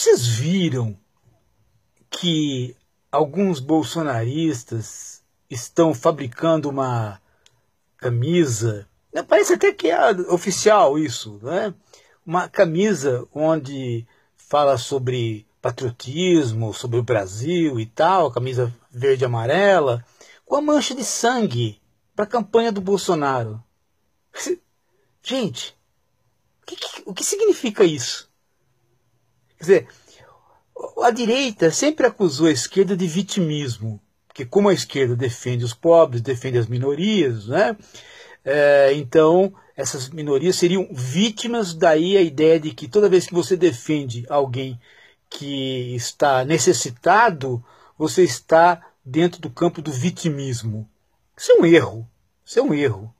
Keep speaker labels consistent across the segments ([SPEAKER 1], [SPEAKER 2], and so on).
[SPEAKER 1] Vocês viram que alguns bolsonaristas estão fabricando uma camisa? Parece até que é oficial isso, né? Uma camisa onde fala sobre patriotismo, sobre o Brasil e tal, camisa verde e amarela, com a mancha de sangue para a campanha do Bolsonaro. Gente, o que, o que significa isso? dizer, a direita sempre acusou a esquerda de vitimismo, porque como a esquerda defende os pobres, defende as minorias, né? É, então essas minorias seriam vítimas, daí a ideia de que toda vez que você defende alguém que está necessitado, você está dentro do campo do vitimismo. Isso é um erro, isso é um erro.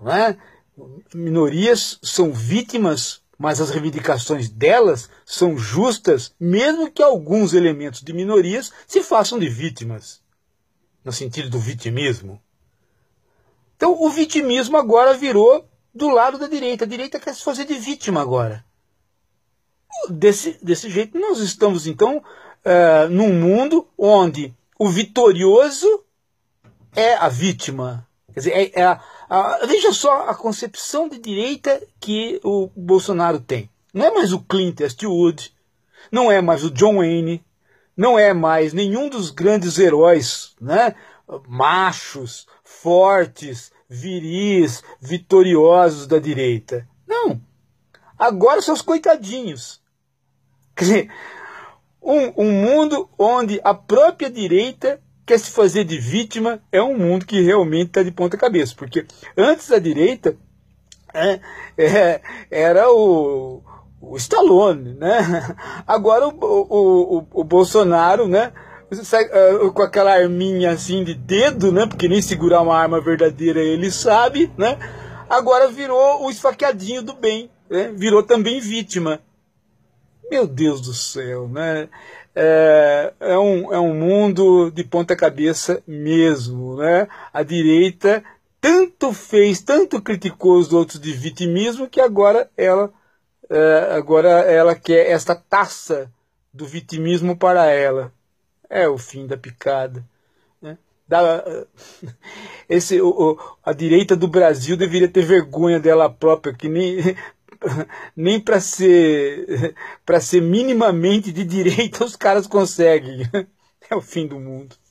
[SPEAKER 1] Não é? Minorias são vítimas mas as reivindicações delas são justas, mesmo que alguns elementos de minorias se façam de vítimas, no sentido do vitimismo. Então, o vitimismo agora virou do lado da direita. A direita quer se fazer de vítima agora. Desse, desse jeito, nós estamos, então, é, num mundo onde o vitorioso é a vítima. Quer dizer, é, é a, ah, veja só a concepção de direita que o Bolsonaro tem. Não é mais o Clint Eastwood, não é mais o John Wayne, não é mais nenhum dos grandes heróis, né? Machos, fortes, viris, vitoriosos da direita. Não. Agora são os coitadinhos. Quer dizer, um, um mundo onde a própria direita quer se fazer de vítima, é um mundo que realmente está de ponta cabeça, porque antes a direita é, é, era o, o Stallone, né? Agora o, o, o, o Bolsonaro, né? Ah, com aquela arminha assim de dedo, né? Porque nem segurar uma arma verdadeira ele sabe, né? Agora virou o esfaqueadinho do bem, né? virou também vítima. Meu Deus do céu, né? É, é, um, é um mundo de ponta cabeça mesmo, né? A direita tanto fez, tanto criticou os outros de vitimismo que agora ela, é, agora ela quer esta taça do vitimismo para ela. É o fim da picada. Né? Da, esse, o, a direita do Brasil deveria ter vergonha dela própria, que nem nem para ser para ser minimamente de direita os caras conseguem. É o fim do mundo.